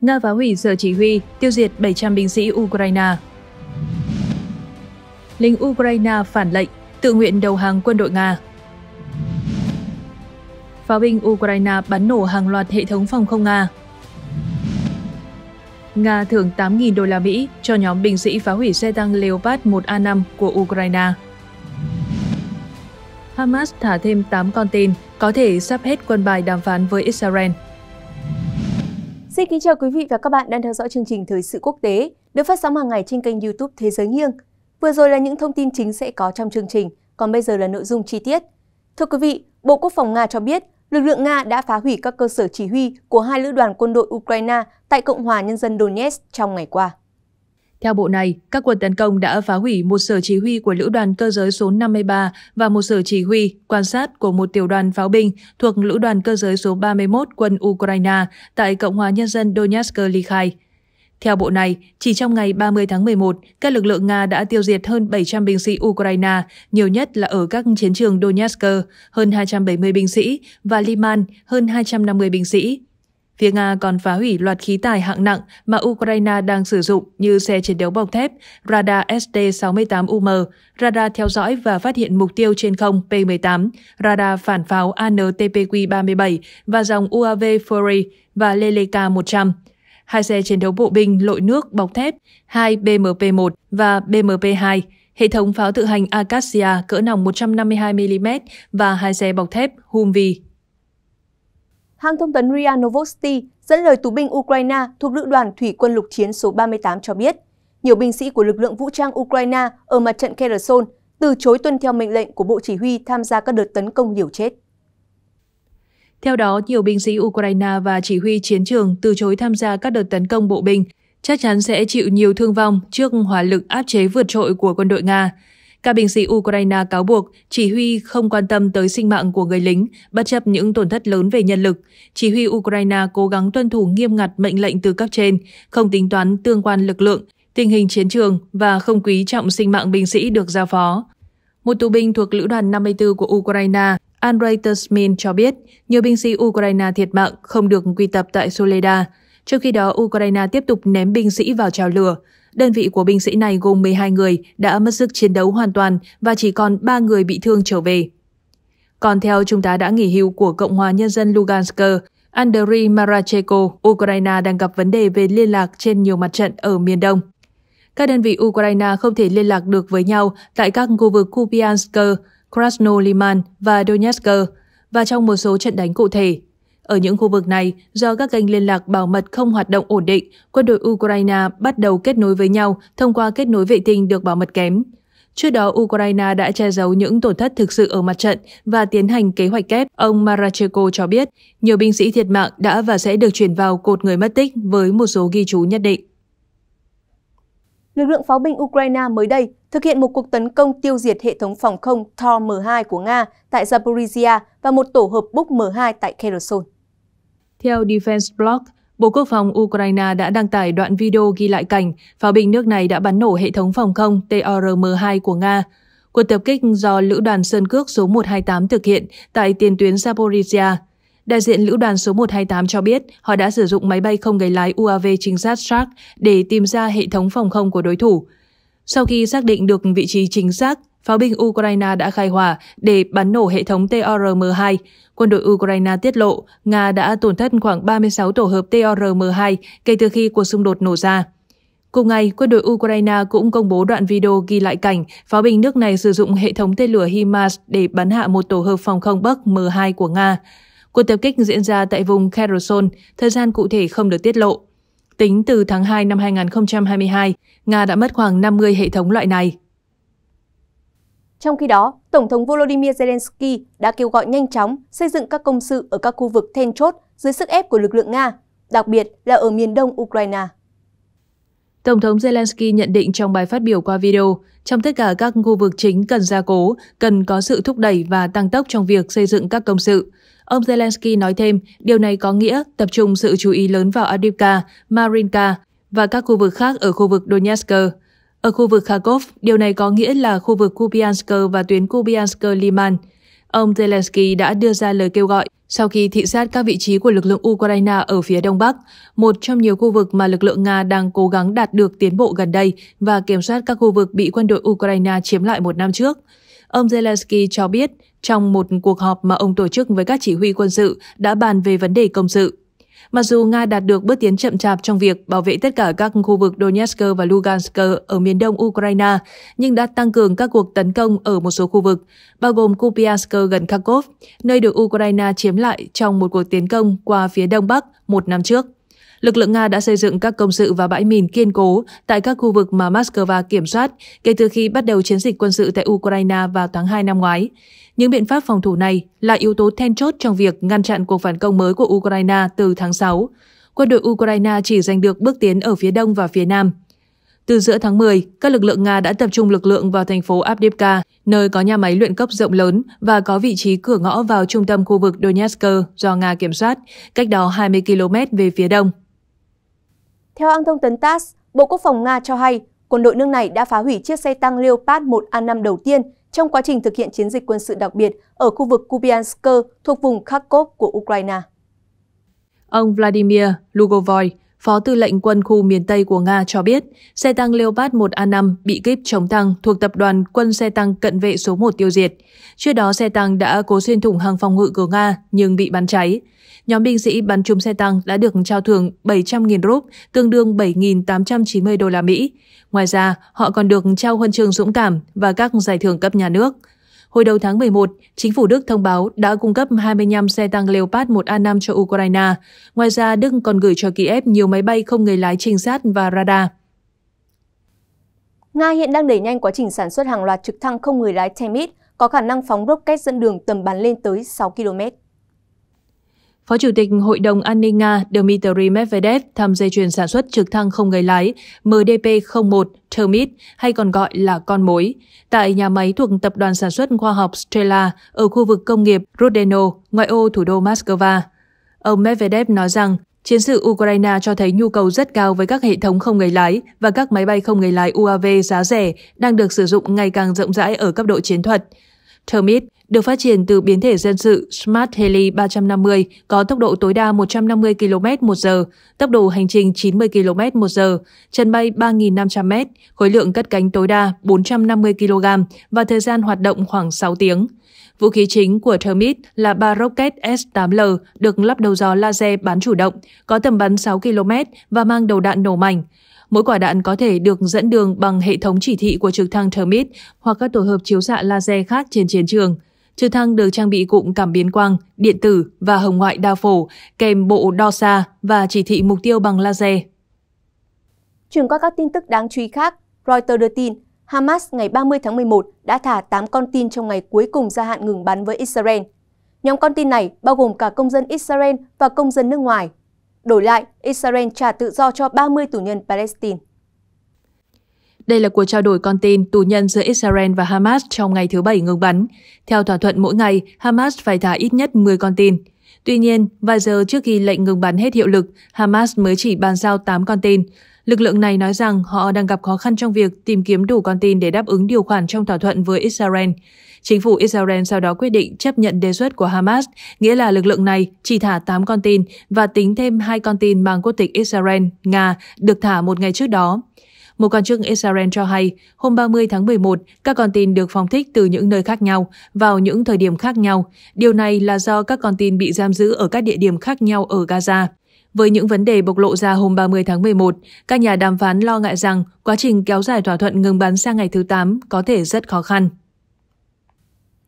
Nga phá hủy sở chỉ huy, tiêu diệt 700 binh sĩ Ukraine. Lính Ukraine phản lệnh, tự nguyện đầu hàng quân đội Nga. Pháo binh Ukraine bắn nổ hàng loạt hệ thống phòng không Nga. Nga thưởng 8.000 đô la Mỹ cho nhóm binh sĩ phá hủy xe tăng Leopard 1A5 của Ukraine. Hamas thả thêm 8 con tin, có thể sắp hết quân bài đàm phán với Israel. Xin kính chào quý vị và các bạn đang theo dõi chương trình Thời sự quốc tế được phát sóng hàng ngày trên kênh YouTube Thế giới nghiêng. Vừa rồi là những thông tin chính sẽ có trong chương trình, còn bây giờ là nội dung chi tiết. Thưa quý vị, Bộ Quốc phòng Nga cho biết lực lượng Nga đã phá hủy các cơ sở chỉ huy của hai lữ đoàn quân đội Ukraine tại Cộng hòa Nhân dân Donetsk trong ngày qua. Theo bộ này, các cuộc tấn công đã phá hủy một sở chỉ huy của lữ đoàn cơ giới số 53 và một sở chỉ huy quan sát của một tiểu đoàn pháo binh thuộc lữ đoàn cơ giới số 31 quân Ukraine tại Cộng hòa Nhân dân Donetsk ly khai. Theo bộ này, chỉ trong ngày 30 tháng 11, các lực lượng Nga đã tiêu diệt hơn 700 binh sĩ Ukraine, nhiều nhất là ở các chiến trường Donetsk, hơn 270 binh sĩ, và Liman, hơn 250 binh sĩ. Phía Nga còn phá hủy loạt khí tài hạng nặng mà Ukraine đang sử dụng như xe chiến đấu bọc thép, radar Sd 68 um radar theo dõi và phát hiện mục tiêu trên không P-18, radar phản pháo ANTPQ-37 và dòng UAV Fury và Leleka-100 hai xe chiến đấu bộ binh lội nước bọc thép, hai BMP-1 và BMP-2, hệ thống pháo tự hành Acacia cỡ nòng 152mm và hai xe bọc thép Humvee hãng thông tấn RIA Novosti dẫn lời tù binh Ukraine thuộc lữ đoàn Thủy quân lục chiến số 38 cho biết, nhiều binh sĩ của lực lượng vũ trang Ukraine ở mặt trận Kherson từ chối tuân theo mệnh lệnh của Bộ Chỉ huy tham gia các đợt tấn công liều chết. Theo đó, nhiều binh sĩ Ukraine và chỉ huy chiến trường từ chối tham gia các đợt tấn công bộ binh, chắc chắn sẽ chịu nhiều thương vong trước hỏa lực áp chế vượt trội của quân đội Nga. Các binh sĩ Ukraine cáo buộc chỉ huy không quan tâm tới sinh mạng của người lính, bất chấp những tổn thất lớn về nhân lực. Chỉ huy Ukraine cố gắng tuân thủ nghiêm ngặt mệnh lệnh từ cấp trên, không tính toán tương quan lực lượng, tình hình chiến trường và không quý trọng sinh mạng binh sĩ được giao phó. Một tù binh thuộc lữ đoàn 54 của Ukraine, Andrei Tersmin cho biết nhiều binh sĩ Ukraine thiệt mạng không được quy tập tại Soleda. Trong khi đó, Ukraine tiếp tục ném binh sĩ vào trào lửa. Đơn vị của binh sĩ này gồm 12 người đã mất sức chiến đấu hoàn toàn và chỉ còn 3 người bị thương trở về. Còn theo Trung tá đã nghỉ hưu của Cộng hòa Nhân dân Lugansk, Andriy Marachenko, Ukraine đang gặp vấn đề về liên lạc trên nhiều mặt trận ở miền Đông. Các đơn vị Ukraine không thể liên lạc được với nhau tại các khu vực Kupiansk, Krasnoliman và Donetsk, và trong một số trận đánh cụ thể ở những khu vực này, do các kênh liên lạc bảo mật không hoạt động ổn định, quân đội Ukraine bắt đầu kết nối với nhau thông qua kết nối vệ tinh được bảo mật kém. Trước đó, Ukraine đã che giấu những tổn thất thực sự ở mặt trận và tiến hành kế hoạch kép. Ông Marachenko cho biết, nhiều binh sĩ thiệt mạng đã và sẽ được chuyển vào cột người mất tích với một số ghi chú nhất định. Lực lượng pháo binh Ukraine mới đây thực hiện một cuộc tấn công tiêu diệt hệ thống phòng không Thor M2 của Nga tại Zaporizhia và một tổ hợp Buk M2 tại Kherson. Theo Defense Blog, Bộ Quốc phòng Ukraine đã đăng tải đoạn video ghi lại cảnh pháo binh nước này đã bắn nổ hệ thống phòng không TORM-2 của Nga. Cuộc tập kích do Lữ đoàn Sơn Cước số 128 thực hiện tại tiền tuyến Zaporizhia. Đại diện Lữ đoàn số 128 cho biết họ đã sử dụng máy bay không người lái UAV trinh sát Shark để tìm ra hệ thống phòng không của đối thủ. Sau khi xác định được vị trí chính xác, Pháo binh Ukraine đã khai hỏa để bắn nổ hệ thống TORM-2. Quân đội Ukraine tiết lộ Nga đã tổn thất khoảng 36 tổ hợp TORM-2 kể từ khi cuộc xung đột nổ ra. Cùng ngày, quân đội Ukraine cũng công bố đoạn video ghi lại cảnh pháo binh nước này sử dụng hệ thống tên lửa HIMARS để bắn hạ một tổ hợp phòng không Bắc M2 của Nga. Cuộc tập kích diễn ra tại vùng Kherson, thời gian cụ thể không được tiết lộ. Tính từ tháng 2 năm 2022, Nga đã mất khoảng 50 hệ thống loại này. Trong khi đó, Tổng thống Volodymyr Zelensky đã kêu gọi nhanh chóng xây dựng các công sự ở các khu vực then chốt dưới sức ép của lực lượng Nga, đặc biệt là ở miền đông Ukraine. Tổng thống Zelensky nhận định trong bài phát biểu qua video, trong tất cả các khu vực chính cần gia cố, cần có sự thúc đẩy và tăng tốc trong việc xây dựng các công sự. Ông Zelensky nói thêm, điều này có nghĩa tập trung sự chú ý lớn vào Adivka, Marinka và các khu vực khác ở khu vực Donetsk. Ở khu vực Kharkov, điều này có nghĩa là khu vực Kupiansk và tuyến Kupiansk-Liman. Ông Zelensky đã đưa ra lời kêu gọi sau khi thị sát các vị trí của lực lượng Ukraine ở phía Đông Bắc, một trong nhiều khu vực mà lực lượng Nga đang cố gắng đạt được tiến bộ gần đây và kiểm soát các khu vực bị quân đội Ukraine chiếm lại một năm trước. Ông Zelensky cho biết trong một cuộc họp mà ông tổ chức với các chỉ huy quân sự đã bàn về vấn đề công sự. Mặc dù Nga đạt được bước tiến chậm chạp trong việc bảo vệ tất cả các khu vực Donetsk và Lugansk ở miền đông Ukraine, nhưng đã tăng cường các cuộc tấn công ở một số khu vực, bao gồm Kupiansk gần Kharkov, nơi được Ukraine chiếm lại trong một cuộc tiến công qua phía đông bắc một năm trước lực lượng Nga đã xây dựng các công sự và bãi mìn kiên cố tại các khu vực mà Moscow kiểm soát kể từ khi bắt đầu chiến dịch quân sự tại Ukraine vào tháng 2 năm ngoái. Những biện pháp phòng thủ này là yếu tố then chốt trong việc ngăn chặn cuộc phản công mới của Ukraine từ tháng 6. Quân đội Ukraine chỉ giành được bước tiến ở phía đông và phía nam. Từ giữa tháng 10, các lực lượng Nga đã tập trung lực lượng vào thành phố Avdiivka, nơi có nhà máy luyện cấp rộng lớn và có vị trí cửa ngõ vào trung tâm khu vực Donetsk do Nga kiểm soát, cách đó 20 km về phía đông. Theo hãng thông tấn TASS, Bộ Quốc phòng Nga cho hay quân đội nước này đã phá hủy chiếc xe tăng Leopard 1A5 đầu tiên trong quá trình thực hiện chiến dịch quân sự đặc biệt ở khu vực Kubiansk thuộc vùng Kharkov của Ukraine. Ông Vladimir Lugovoy, Phó tư lệnh quân khu miền Tây của Nga cho biết, xe tăng Leopard 1A5 bị kíp chống tăng thuộc tập đoàn quân xe tăng cận vệ số 1 tiêu diệt. Trước đó, xe tăng đã cố xuyên thủng hàng phòng ngự của Nga nhưng bị bắn cháy. Nhóm binh sĩ bắn trúng xe tăng đã được trao thưởng 700.000 rúp, tương đương 7.890 đô la Mỹ. Ngoài ra, họ còn được trao huân chương dũng cảm và các giải thưởng cấp nhà nước. Hồi đầu tháng 11, chính phủ Đức thông báo đã cung cấp 25 xe tăng Leopard 1A5 cho Ukraine. Ngoài ra, Đức còn gửi cho Kiev nhiều máy bay không người lái trinh sát và radar. Nga hiện đang đẩy nhanh quá trình sản xuất hàng loạt trực thăng không người lái Temet có khả năng phóng rocket dẫn đường tầm bắn lên tới 6 km. Phó Chủ tịch Hội đồng An ninh Nga Dmitry Medvedev thăm dây chuyền sản xuất trực thăng không người lái MDP-01 Termit hay còn gọi là con mối, tại nhà máy thuộc Tập đoàn Sản xuất Khoa học Strela ở khu vực công nghiệp Rodeno, ngoại ô thủ đô Moscow. Ông Medvedev nói rằng Chiến sự Ukraine cho thấy nhu cầu rất cao với các hệ thống không người lái và các máy bay không người lái UAV giá rẻ đang được sử dụng ngày càng rộng rãi ở cấp độ chiến thuật. Termit được phát triển từ biến thể dân sự Smart Heli 350 có tốc độ tối đa 150 km một giờ, tốc độ hành trình 90 km một giờ, chân bay 3.500 m, khối lượng cất cánh tối đa 450 kg và thời gian hoạt động khoảng 6 tiếng. Vũ khí chính của Termit là ba rocket S-8L được lắp đầu gió laser bán chủ động, có tầm bắn 6 km và mang đầu đạn nổ mảnh. Mỗi quả đạn có thể được dẫn đường bằng hệ thống chỉ thị của trực thăng Termit hoặc các tổ hợp chiếu xạ laser khác trên chiến trường. Trực thăng được trang bị cụm cảm biến quang, điện tử và hồng ngoại đa phổ, kèm bộ đo xa và chỉ thị mục tiêu bằng laser. Chuyển qua các tin tức đáng chú ý khác, Reuters đưa tin Hamas ngày 30 tháng 11 đã thả 8 con tin trong ngày cuối cùng gia hạn ngừng bắn với Israel. Nhóm con tin này bao gồm cả công dân Israel và công dân nước ngoài. Đổi lại, Israel trả tự do cho 30 tù nhân Palestine. Đây là cuộc trao đổi con tin tù nhân giữa Israel và Hamas trong ngày thứ Bảy ngừng bắn. Theo thỏa thuận mỗi ngày, Hamas phải thả ít nhất 10 con tin. Tuy nhiên, vài giờ trước khi lệnh ngừng bắn hết hiệu lực, Hamas mới chỉ bàn giao 8 con tin. Lực lượng này nói rằng họ đang gặp khó khăn trong việc tìm kiếm đủ con tin để đáp ứng điều khoản trong thỏa thuận với Israel. Chính phủ Israel sau đó quyết định chấp nhận đề xuất của Hamas, nghĩa là lực lượng này chỉ thả 8 con tin và tính thêm hai con tin mang quốc tịch Israel, Nga được thả một ngày trước đó. Một quan chức Israel cho hay, hôm 30 tháng 11, các con tin được phóng thích từ những nơi khác nhau, vào những thời điểm khác nhau. Điều này là do các con tin bị giam giữ ở các địa điểm khác nhau ở Gaza. Với những vấn đề bộc lộ ra hôm 30 tháng 11, các nhà đàm phán lo ngại rằng quá trình kéo dài thỏa thuận ngừng bắn sang ngày thứ 8 có thể rất khó khăn.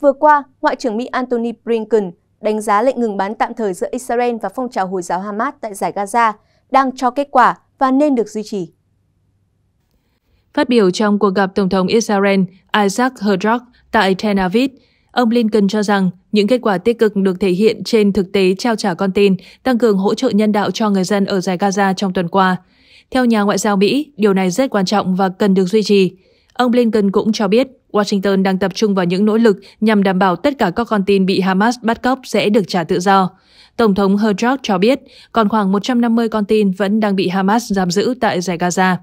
Vừa qua, Ngoại trưởng Mỹ Antony Blinken đánh giá lệnh ngừng bắn tạm thời giữa Israel và phong trào Hồi giáo Hamas tại giải Gaza đang cho kết quả và nên được duy trì. Phát biểu trong cuộc gặp Tổng thống Israel Isaac Herzog tại Tel Aviv, Ông Blinken cho rằng những kết quả tích cực được thể hiện trên thực tế trao trả con tin, tăng cường hỗ trợ nhân đạo cho người dân ở giải Gaza trong tuần qua. Theo nhà ngoại giao Mỹ, điều này rất quan trọng và cần được duy trì. Ông Blinken cũng cho biết Washington đang tập trung vào những nỗ lực nhằm đảm bảo tất cả các con tin bị Hamas bắt cóc sẽ được trả tự do. Tổng thống Herzog cho biết còn khoảng 150 con tin vẫn đang bị Hamas giam giữ tại giải Gaza.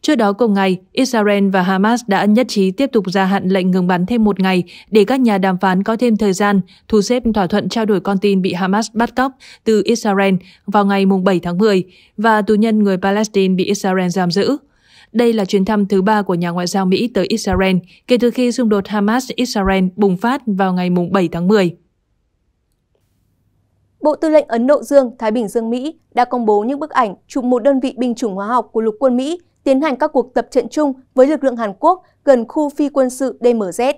Trước đó cùng ngày, Israel và Hamas đã nhất trí tiếp tục gia hạn lệnh ngừng bắn thêm một ngày để các nhà đàm phán có thêm thời gian thu xếp thỏa thuận trao đổi con tin bị Hamas bắt cóc từ Israel vào ngày 7 tháng 10 và tù nhân người Palestine bị Israel giam giữ. Đây là chuyến thăm thứ ba của nhà ngoại giao Mỹ tới Israel kể từ khi xung đột Hamas-Israel bùng phát vào ngày 7 tháng 10. Bộ Tư lệnh Ấn Độ Dương, Thái Bình Dương Mỹ đã công bố những bức ảnh chụp một đơn vị binh chủng hóa học của lục quân Mỹ tiến hành các cuộc tập trận chung với lực lượng Hàn Quốc gần khu phi quân sự DMZ.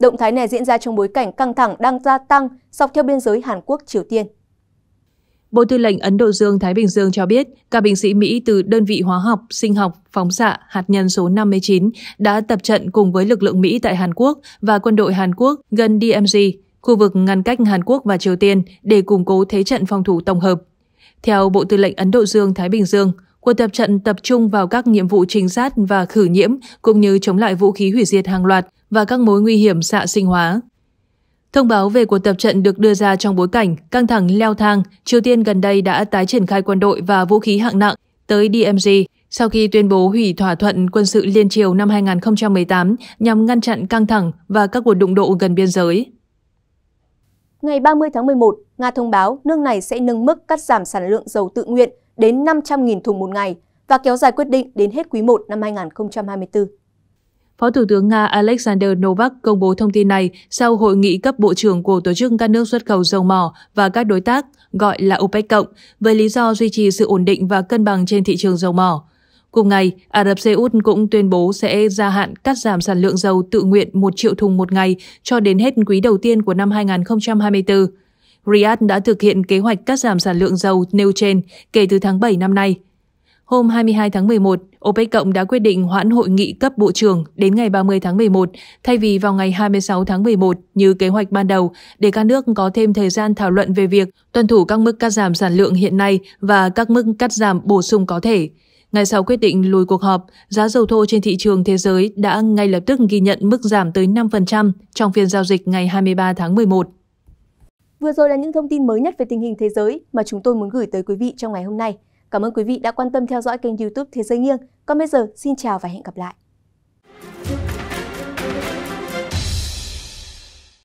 Động thái này diễn ra trong bối cảnh căng thẳng đang gia tăng dọc theo biên giới Hàn Quốc-Triều Tiên. Bộ Tư lệnh Ấn Độ Dương-Thái Bình Dương cho biết, các binh sĩ Mỹ từ đơn vị hóa học, sinh học, phóng xạ, hạt nhân số 59 đã tập trận cùng với lực lượng Mỹ tại Hàn Quốc và quân đội Hàn Quốc gần DMZ, khu vực ngăn cách Hàn Quốc và Triều Tiên để củng cố thế trận phòng thủ tổng hợp. Theo Bộ Tư lệnh Ấn Độ Dương-Thái Bình Dương, Cuộc tập trận tập trung vào các nhiệm vụ trinh sát và khử nhiễm cũng như chống lại vũ khí hủy diệt hàng loạt và các mối nguy hiểm xạ sinh hóa. Thông báo về cuộc tập trận được đưa ra trong bối cảnh căng thẳng leo thang, Triều Tiên gần đây đã tái triển khai quân đội và vũ khí hạng nặng tới DMZ sau khi tuyên bố hủy thỏa thuận quân sự liên triều năm 2018 nhằm ngăn chặn căng thẳng và các cuộc đụng độ gần biên giới. Ngày 30 tháng 11, Nga thông báo nước này sẽ nâng mức cắt giảm sản lượng dầu tự nguyện đến 500.000 thùng một ngày và kéo dài quyết định đến hết quý 1 năm 2024. Phó Thủ tướng Nga Alexander Novak công bố thông tin này sau hội nghị cấp bộ trưởng của tổ chức các nước xuất khẩu dầu mỏ và các đối tác gọi là OPEC cộng với lý do duy trì sự ổn định và cân bằng trên thị trường dầu mỏ. Cùng ngày, Ả Rập Xê Út cũng tuyên bố sẽ gia hạn cắt giảm sản lượng dầu tự nguyện 1 triệu thùng một ngày cho đến hết quý đầu tiên của năm 2024. Riyadh đã thực hiện kế hoạch cắt giảm sản lượng dầu nêu trên kể từ tháng 7 năm nay. Hôm 22 tháng 11, OPEC Cộng đã quyết định hoãn hội nghị cấp bộ trưởng đến ngày 30 tháng 11 thay vì vào ngày 26 tháng 11 như kế hoạch ban đầu để các nước có thêm thời gian thảo luận về việc tuân thủ các mức cắt giảm sản lượng hiện nay và các mức cắt giảm bổ sung có thể. Ngay sau quyết định lùi cuộc họp, giá dầu thô trên thị trường thế giới đã ngay lập tức ghi nhận mức giảm tới 5% trong phiên giao dịch ngày 23 tháng 11. Vừa rồi là những thông tin mới nhất về tình hình thế giới mà chúng tôi muốn gửi tới quý vị trong ngày hôm nay. Cảm ơn quý vị đã quan tâm theo dõi kênh youtube Thế giới nghiêng. Còn bây giờ, xin chào và hẹn gặp lại.